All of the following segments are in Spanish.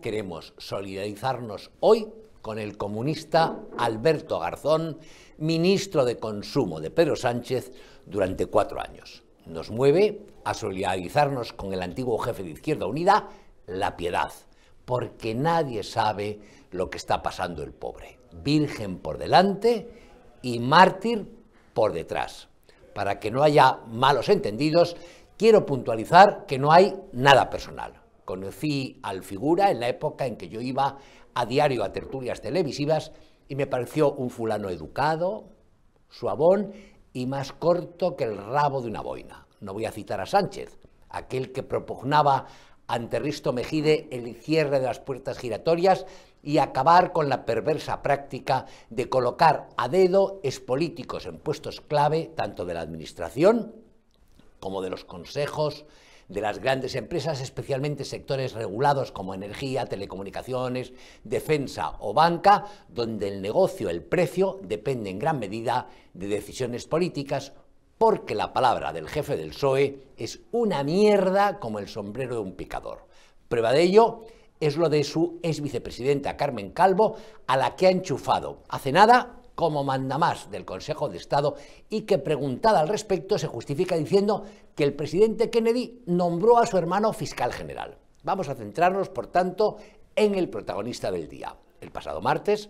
queremos solidarizarnos hoy con el comunista Alberto Garzón, ministro de Consumo de Pedro Sánchez durante cuatro años. Nos mueve a solidarizarnos con el antiguo jefe de Izquierda Unida, la piedad, porque nadie sabe lo que está pasando el pobre. Virgen por delante y mártir por detrás. Para que no haya malos entendidos, quiero puntualizar que no hay nada personal. Conocí al figura en la época en que yo iba a diario a tertulias televisivas y me pareció un fulano educado, suavón y más corto que el rabo de una boina. No voy a citar a Sánchez, aquel que propugnaba ante Risto Mejide el cierre de las puertas giratorias y acabar con la perversa práctica de colocar a dedo expolíticos en puestos clave tanto de la administración como de los consejos de las grandes empresas, especialmente sectores regulados como energía, telecomunicaciones, defensa o banca, donde el negocio, el precio, depende en gran medida de decisiones políticas, porque la palabra del jefe del PSOE es una mierda como el sombrero de un picador. Prueba de ello es lo de su ex vicepresidenta Carmen Calvo, a la que ha enchufado hace nada como mandamás del Consejo de Estado y que preguntada al respecto se justifica diciendo que el presidente Kennedy nombró a su hermano fiscal general. Vamos a centrarnos, por tanto, en el protagonista del día. El pasado martes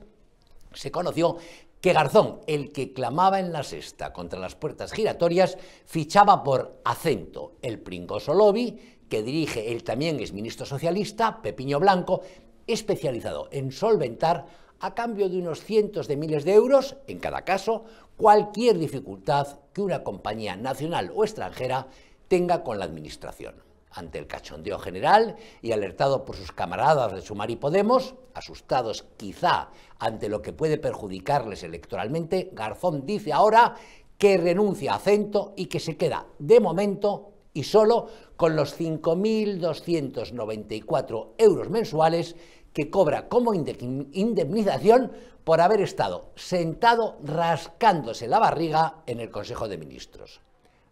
se conoció que Garzón, el que clamaba en la sexta contra las puertas giratorias, fichaba por acento el pringoso lobby que dirige el también exministro socialista, Pepiño Blanco, especializado en solventar a cambio de unos cientos de miles de euros, en cada caso, cualquier dificultad que una compañía nacional o extranjera tenga con la Administración. Ante el cachondeo general y alertado por sus camaradas de Sumar y Podemos, asustados quizá ante lo que puede perjudicarles electoralmente, Garzón dice ahora que renuncia a Cento y que se queda, de momento, y solo con los 5.294 euros mensuales que cobra como indemnización por haber estado sentado rascándose la barriga en el Consejo de Ministros.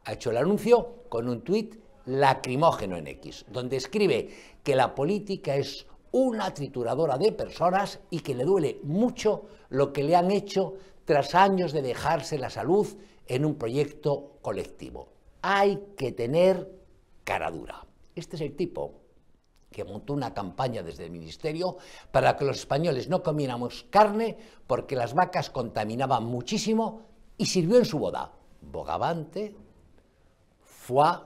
Ha hecho el anuncio con un tuit lacrimógeno en X, donde escribe que la política es una trituradora de personas y que le duele mucho lo que le han hecho tras años de dejarse la salud en un proyecto colectivo. Hay que tener cara dura. Este es el tipo que montó una campaña desde el Ministerio para que los españoles no comiéramos carne porque las vacas contaminaban muchísimo y sirvió en su boda bogavante, foie,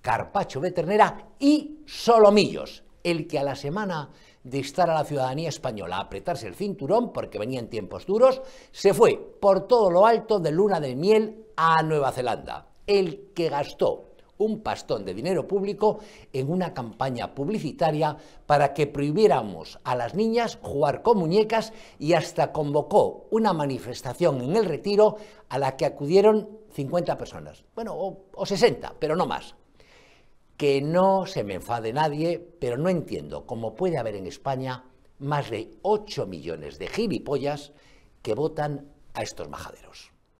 carpacho de ternera y solomillos, el que a la semana de estar a la ciudadanía española a apretarse el cinturón porque venían tiempos duros, se fue por todo lo alto de luna de miel a Nueva Zelanda, el que gastó un pastón de dinero público en una campaña publicitaria para que prohibiéramos a las niñas jugar con muñecas y hasta convocó una manifestación en el retiro a la que acudieron 50 personas, bueno, o, 60, pero no más. Que no se me enfade nadie, pero no entiendo cómo puede haber en España más de 8 millones de gilipollas que votan a estos majaderos.